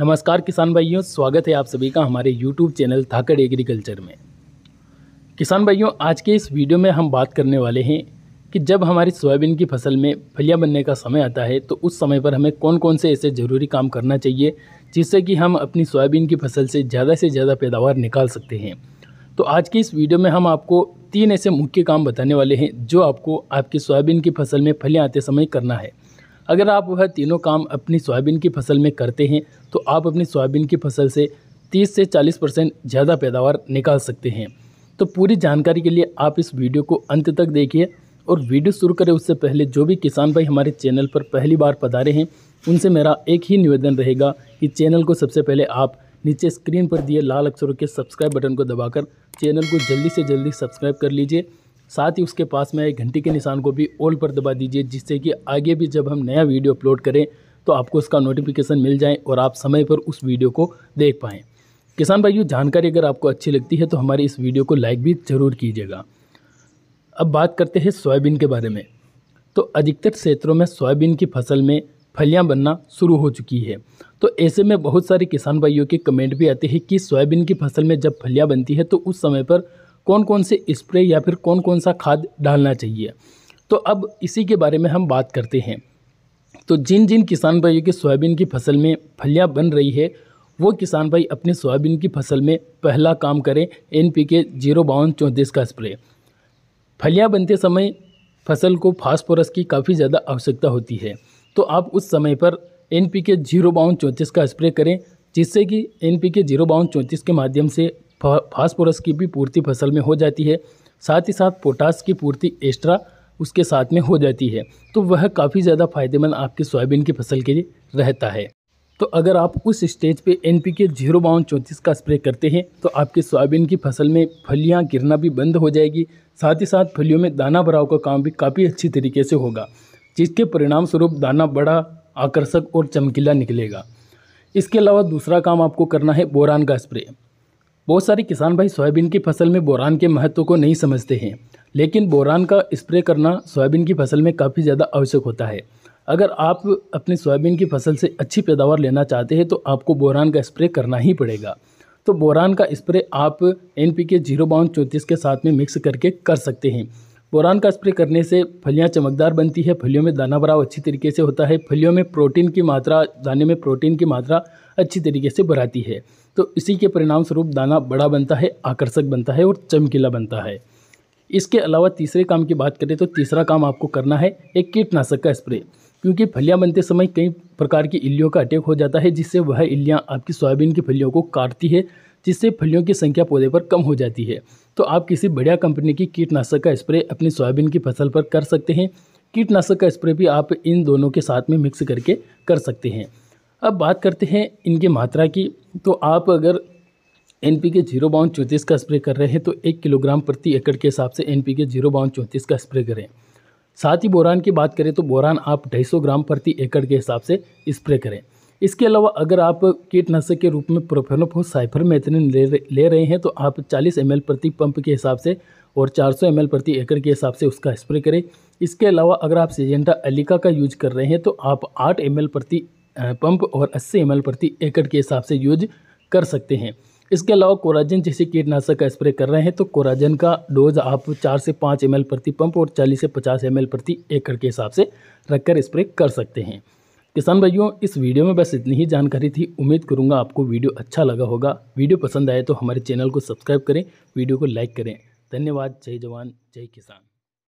नमस्कार किसान भाइयों स्वागत है आप सभी का हमारे YouTube चैनल धाकड़ एग्रीकल्चर में किसान भाइयों आज के इस वीडियो में हम बात करने वाले हैं कि जब हमारी सोयाबीन की फसल में फलियां बनने का समय आता है तो उस समय पर हमें कौन कौन से ऐसे ज़रूरी काम करना चाहिए जिससे कि हम अपनी सोयाबीन की फसल से ज़्यादा से ज़्यादा पैदावार निकाल सकते हैं तो आज की इस वीडियो में हम आपको तीन ऐसे मुख्य काम बताने वाले हैं जो आपको आपकी सोयाबीन की फसल में फलियाँ आते समय करना है अगर आप वह तीनों काम अपनी सोयाबीन की फसल में करते हैं तो आप अपनी सोयाबीन की फसल से 30 से 40 परसेंट ज़्यादा पैदावार निकाल सकते हैं तो पूरी जानकारी के लिए आप इस वीडियो को अंत तक देखिए और वीडियो शुरू करें उससे पहले जो भी किसान भाई हमारे चैनल पर पहली बार पधारे हैं उनसे मेरा एक ही निवेदन रहेगा कि चैनल को सबसे पहले आप नीचे स्क्रीन पर दिए लाल अक्षरों के सब्सक्राइब बटन को दबाकर चैनल को जल्दी से जल्दी सब्सक्राइब कर लीजिए साथ ही उसके पास में घंटी के निशान को भी ऑल पर दबा दीजिए जिससे कि आगे भी जब हम नया वीडियो अपलोड करें तो आपको उसका नोटिफिकेशन मिल जाए और आप समय पर उस वीडियो को देख पाएँ किसान भाइयों जानकारी अगर आपको अच्छी लगती है तो हमारे इस वीडियो को लाइक भी ज़रूर कीजिएगा अब बात करते हैं सोयाबीन के बारे में तो अधिकतर क्षेत्रों में सोयाबीन की फसल में फलियां बनना शुरू हो चुकी है तो ऐसे में बहुत सारे किसान भाइयों के कमेंट भी आते हैं कि सोयाबीन की फसल में जब फलियां बनती है तो उस समय पर कौन कौन से स्प्रे या फिर कौन कौन सा खाद डालना चाहिए तो अब इसी के बारे में हम बात करते हैं तो जिन जिन किसान भाइयों की सोयाबीन की फसल में फलियाँ बन रही है वो किसान भाई अपने सोयाबीन की फसल में पहला काम करें एन पी के जीरो बावन चौंतीस का स्प्रे फलियाँ बनते समय फसल को फास्फोरस की काफ़ी ज़्यादा आवश्यकता होती है तो आप उस समय पर एन पी के जीरो बावन चौंतीस का स्प्रे करें जिससे कि एन पी के जीरो बावन चौंतीस के माध्यम से फास्फोरस की भी पूर्ति फसल में हो जाती है साथ ही साथ पोटास की पूर्ति एक्स्ट्रा उसके साथ में हो जाती है तो वह काफ़ी ज़्यादा फायदेमंद आपके सोयाबीन की फसल के लिए रहता है तो अगर आप उस स्टेज पे एन पी के जीरो बावन चौंतीस का स्प्रे करते हैं तो आपके सोयाबीन की फसल में फलियां गिरना भी बंद हो जाएगी साथ ही साथ फलियों में दाना भराव का काम भी काफ़ी अच्छी तरीके से होगा जिसके परिणाम स्वरूप दाना बड़ा आकर्षक और चमकीला निकलेगा इसके अलावा दूसरा काम आपको करना है बोरान का स्प्रे बहुत सारे किसान भाई सोयाबीन की फसल में बोरान के महत्व को नहीं समझते हैं लेकिन बोरान का स्प्रे करना सोयाबीन की फसल में काफ़ी ज़्यादा आवश्यक होता है अगर आप अपने सोयाबीन की फसल से अच्छी पैदावार लेना चाहते हैं तो आपको बोरान का स्प्रे करना ही पड़ेगा तो बोरान का स्प्रे आप एन पी के जीरो बावन चौंतीस के साथ में मिक्स करके कर सकते हैं बोरान का स्प्रे करने से फलियां चमकदार बनती है फलियों में दाना भराव अच्छी तरीके से होता है फलियों में प्रोटीन की मात्रा दाने में प्रोटीन की मात्रा अच्छी तरीके से बढ़ाती है तो इसी के परिणाम स्वरूप दाना बड़ा बनता है आकर्षक बनता है और चमकीला बनता है इसके अलावा तीसरे काम की बात करें तो तीसरा काम आपको करना है एक कीटनाशक का स्प्रे क्योंकि फलियां बनते समय कई प्रकार की इल्लियों का अटैक हो जाता है जिससे वह इल्लियां आपकी सोयाबीन की फलियों को काटती है जिससे फलियों की संख्या पौधे पर कम हो जाती है तो आप किसी बढ़िया कंपनी की कीटनाशक का स्प्रे अपनी सोयाबीन की फसल पर कर सकते हैं कीटनाशक का स्प्रे भी आप इन दोनों के साथ में मिक्स करके कर सकते हैं अब बात करते हैं इनकी मात्रा की तो आप अगर एन पी के जीरो बावन चौंतीस का स्प्रे कर रहे हैं तो एक किलोग्राम प्रति एकड़ के हिसाब से एन पी के जीरो बावन चौंतीस का स्प्रे करें साथ ही बोरान की बात करें तो बोरान आप ढाई सौ ग्राम प्रति एकड़ के हिसाब से स्प्रे करें इसके अलावा अगर आप कीटनाशक के रूप में प्रोफेनोफो साइफर मेथन ले ले रहे हैं तो आप चालीस एम प्रति पंप के हिसाब से और सौ एम प्रति एकड़ के हिसाब से उसका स्प्रे करें इसके अलावा अगर आप सीजेंटा एलिका का यूज कर रहे हैं तो आप आठ एम प्रति पंप और 80 एम प्रति एकड़ के हिसाब से यूज कर सकते हैं इसके अलावा कोराजन जैसे कीटनाशक का स्प्रे कर रहे हैं तो कोराजन का डोज आप चार से पाँच एम प्रति पंप और चालीस से पचास एम प्रति एकड़ के हिसाब से रखकर स्प्रे कर सकते हैं किसान भाइयों इस वीडियो में बस इतनी ही जानकारी थी उम्मीद करूँगा आपको वीडियो अच्छा लगा होगा वीडियो पसंद आए तो हमारे चैनल को सब्सक्राइब करें वीडियो को लाइक करें धन्यवाद जय जवान जय किसान